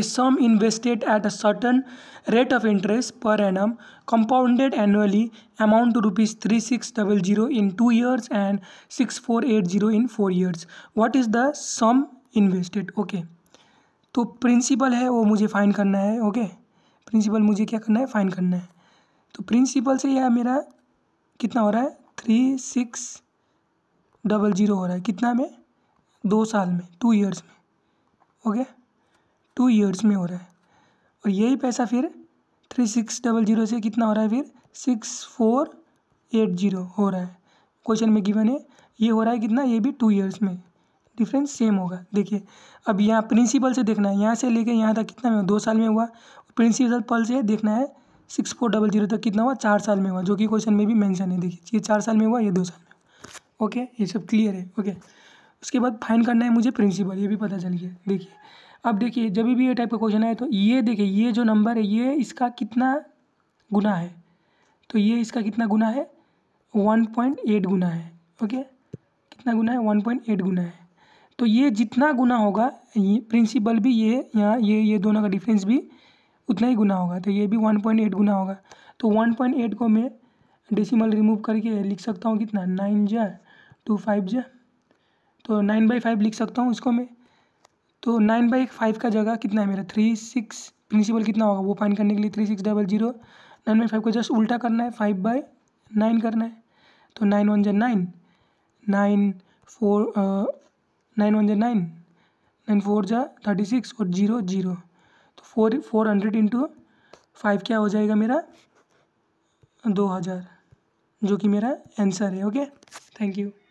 is sum invested at a certain rate of interest per annum compounded annually amount to rupees 3600 in 2 years and 6480 in 4 years what is the sum invested okay तो principal है वो मुझे fine करना है okay okay? Principal मुझे क्या करना है फाइन करना है तो प्रिंसिपल से यह मेरा कितना हो रहा है थ्री सिक्स डबल जीरो हो रहा है कितना में दो साल में टू इयर्स में ओके okay? टू ईयर्स में हो रहा है और यही पैसा फिर थ्री सिक्स डबल जीरो से कितना हो रहा है फिर सिक्स फोर एट जीरो हो रहा है क्वेश्चन में गिवन है ये हो रहा है कितना ये भी टू ईयर्स में डिफरेंस सेम होगा देखिए अब यहाँ प्रिंसिपल से देखना है यहाँ से लेके यहाँ तक कितना में हुआ? दो साल में हुआ प्रिंसिपल पल से देखना है सिक्स फोर डबल जीरो तक कितना हुआ चार साल में हुआ जो कि क्वेश्चन में भी मेंशन है देखिए ये चार साल में हुआ ये दो साल में हुआ ओके ये सब क्लियर है ओके उसके बाद फाइन करना है मुझे प्रिंसिपल ये भी पता चल गया देखिए अब देखिए जब भी ये टाइप का क्वेश्चन आए तो ये देखिए ये जो नंबर है ये इसका कितना गुना है तो ये इसका कितना गुना है वन पॉइंट एट गुना है ओके कितना गुना है वन पॉइंट एट गुना है तो ये जितना गुना होगा ये प्रिंसिपल भी ये यहाँ ये ये दोनों का डिफरेंस भी उतना ही गुना होगा तो ये भी वन पॉइंट एट गुना होगा तो वन पॉइंट एट को मैं डेसिमल रिमूव करके लिख सकता हूँ कितना नाइन जै टू फाइव जा तो नाइन बाई फाइव लिख सकता हूँ इसको मैं तो नाइन बाई फाइव का जगह कितना है मेरा थ्री सिक्स प्रिंसिपल कितना होगा वो फाइन करने के लिए three six double zero nine by five को जस्ट उल्टा करना है फाइव बाई नाइन करना है तो नाइन वन जै nine nine four nine one जै नाइन नाइन फोर जा थर्टी सिक्स और जीरो जीरो तो four four hundred into five क्या हो जाएगा मेरा दो हज़ार जो कि मेरा आंसर है ओके थैंक यू